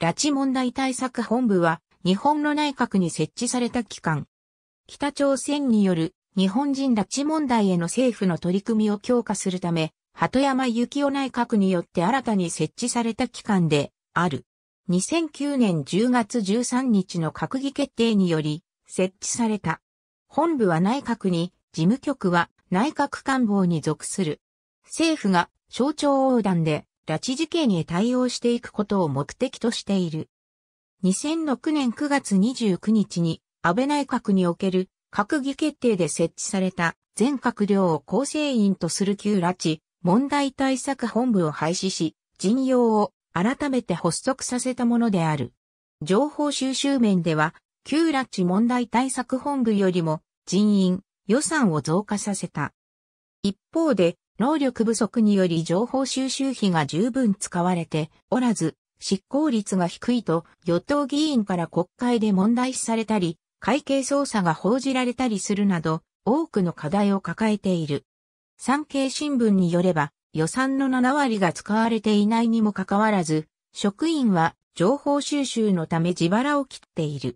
拉致問題対策本部は日本の内閣に設置された機関。北朝鮮による日本人拉致問題への政府の取り組みを強化するため、鳩山幸雄内閣によって新たに設置された機関である。2009年10月13日の閣議決定により設置された。本部は内閣に、事務局は内閣官房に属する。政府が省庁横断で拉致事件へ対応していくことを目的としている。2006年9月29日に安倍内閣における閣議決定で設置された全閣僚を構成員とする旧拉致問題対策本部を廃止し、陣容を改めて発足させたものである。情報収集面では、旧拉致問題対策本部よりも人員、予算を増加させた。一方で、能力不足により情報収集費が十分使われておらず、執行率が低いと与党議員から国会で問題視されたり、会計捜査が報じられたりするなど、多くの課題を抱えている。産経新聞によれば、予算の7割が使われていないにもかかわらず、職員は情報収集のため自腹を切っている。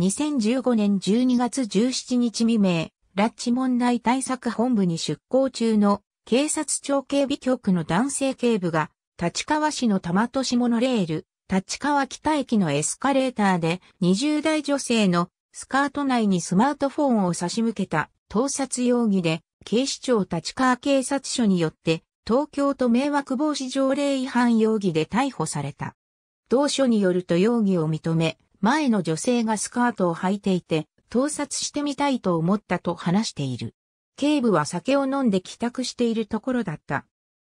2015年12月17日未明、拉致問題対策本部に出向中の警察庁警備局の男性警部が、立川市の玉都市モノレール、立川北駅のエスカレーターで20代女性のスカート内にスマートフォンを差し向けた盗撮容疑で警視庁立川警察署によって東京都迷惑防止条例違反容疑で逮捕された。同署によると容疑を認め、前の女性がスカートを履いていて、盗撮してみたいと思ったと話している。警部は酒を飲んで帰宅しているところだった。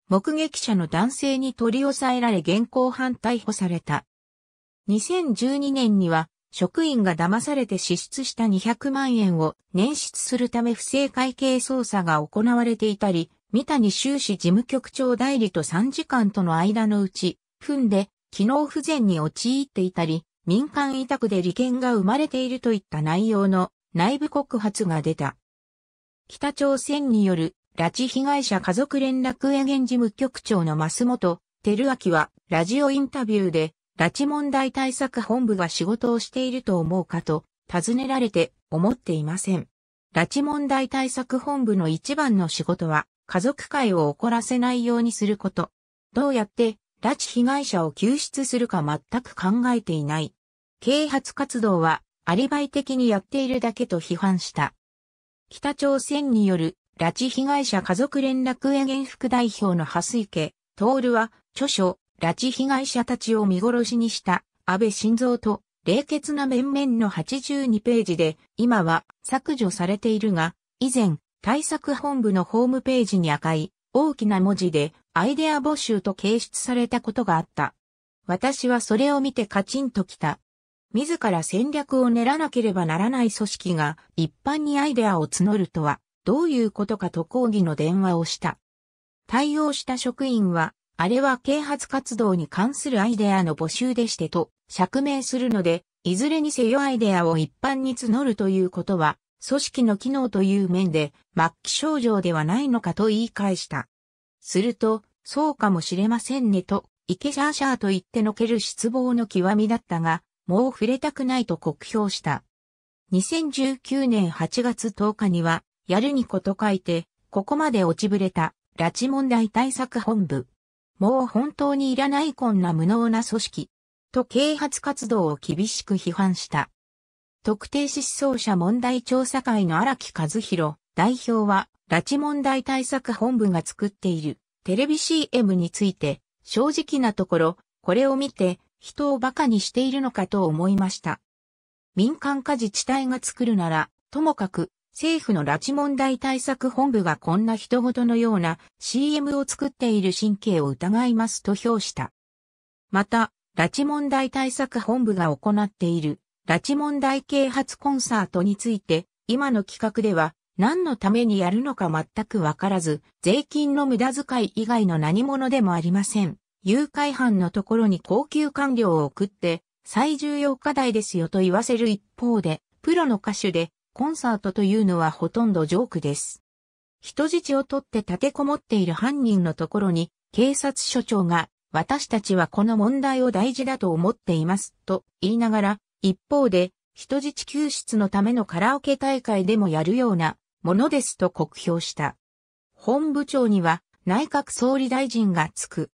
目撃者の男性に取り押さえられ現行犯逮捕された。2012年には職員が騙されて支出した200万円を捻出するため不正会計捜査が行われていたり、三谷修士事務局長代理と3時間との間のうち、踏んで機能不全に陥っていたり、民間委託で利権が生まれているといった内容の内部告発が出た。北朝鮮による拉致被害者家族連絡園現事務局長の増本照明はラジオインタビューで拉致問題対策本部が仕事をしていると思うかと尋ねられて思っていません。拉致問題対策本部の一番の仕事は家族会を怒らせないようにすること。どうやって拉致被害者を救出するか全く考えていない。啓発活動はアリバイ的にやっているだけと批判した。北朝鮮による拉致被害者家族連絡園原副代表の蓮池徹は著書拉致被害者たちを見殺しにした安倍晋三と冷血な面々の82ページで今は削除されているが以前対策本部のホームページに赤い大きな文字でアイデア募集と掲出されたことがあった。私はそれを見てカチンときた。自ら戦略を練らなければならない組織が一般にアイデアを募るとは、どういうことかと抗議の電話をした。対応した職員は、あれは啓発活動に関するアイデアの募集でしてと釈明するので、いずれにせよアイデアを一般に募るということは、組織の機能という面で末期症状ではないのかと言い返した。すると、そうかもしれませんねと、イケシャーシャーと言ってのける失望の極みだったが、もう触れたくないと酷評した。2019年8月10日には、やるにこと書いて、ここまで落ちぶれた、拉致問題対策本部。もう本当にいらないこんな無能な組織。と啓発活動を厳しく批判した。特定失踪者問題調査会の荒木和弘代表は、拉致問題対策本部が作っているテレビ CM について、正直なところ、これを見て人を馬鹿にしているのかと思いました。民間化自治体が作るなら、ともかく、政府の拉致問題対策本部がこんな人事のような CM を作っている神経を疑いますと評した。また、拉致問題対策本部が行っている拉致問題啓発コンサートについて、今の企画では何のためにやるのか全くわからず、税金の無駄遣い以外の何者でもありません。誘拐犯のところに高級官僚を送って、最重要課題ですよと言わせる一方で、プロの歌手で、コンサートというのはほとんどジョークです。人質を取って立てこもっている犯人のところに、警察署長が、私たちはこの問題を大事だと思っています、と言いながら、一方で、人質救出のためのカラオケ大会でもやるような、ものですと酷評した。本部長には、内閣総理大臣がつく。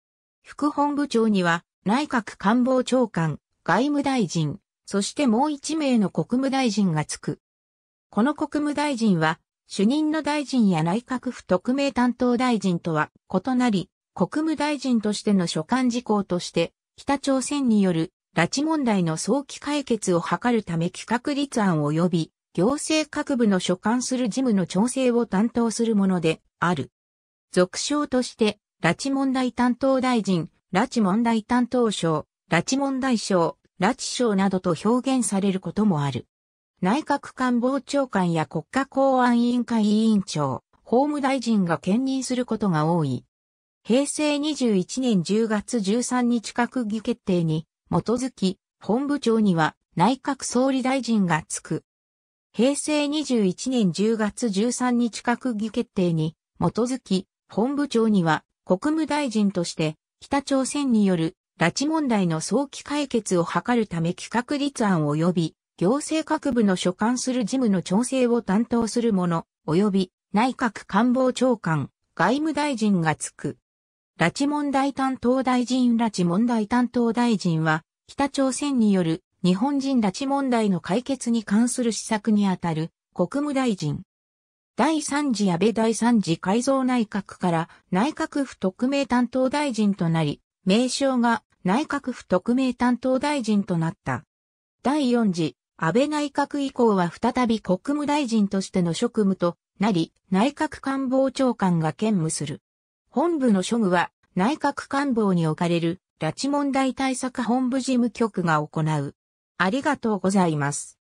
副本部長には内閣官房長官、外務大臣、そしてもう一名の国務大臣がつく。この国務大臣は、主任の大臣や内閣府特命担当大臣とは異なり、国務大臣としての所管事項として、北朝鮮による拉致問題の早期解決を図るため企画立案及び、行政各部の所管する事務の調整を担当するものである。俗称として、拉致問題担当大臣、拉致問題担当省、拉致問題省、拉致省などと表現されることもある。内閣官房長官や国家公安委員会委員長、法務大臣が兼任することが多い。平成21年10月13日閣議決定に基づき、本部長には内閣総理大臣がつく。平成21年10月13日閣議決定に基づき、本部長には国務大臣として、北朝鮮による拉致問題の早期解決を図るため企画立案及び行政各部の所管する事務の調整を担当する者、及び内閣官房長官、外務大臣がつく。拉致問題担当大臣拉致問題担当大臣は、北朝鮮による日本人拉致問題の解決に関する施策にあたる国務大臣。第三次安倍第三次改造内閣から内閣府特命担当大臣となり、名称が内閣府特命担当大臣となった。第四次安倍内閣以降は再び国務大臣としての職務となり、内閣官房長官が兼務する。本部の処務は内閣官房に置かれる拉致問題対策本部事務局が行う。ありがとうございます。